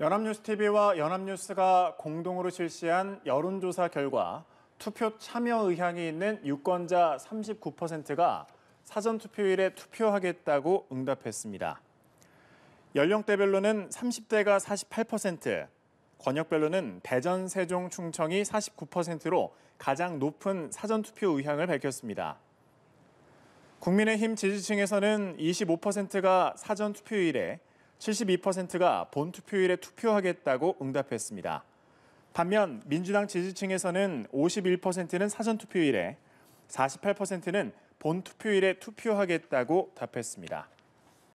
연합뉴스 TV와 연합뉴스가 공동으로 실시한 여론조사 결과 투표 참여 의향이 있는 유권자 39%가 사전투표일에 투표하겠다고 응답했습니다. 연령대별로는 30대가 48%, 권역별로는 대전, 세종, 충청이 49%로 가장 높은 사전투표 의향을 밝혔습니다. 국민의힘 지지층에서는 25%가 사전투표일에 72%가 본 투표일에 투표하겠다고 응답했습니다. 반면 민주당 지지층에서는 51%는 사전 투표일에, 48%는 본 투표일에 투표하겠다고 답했습니다.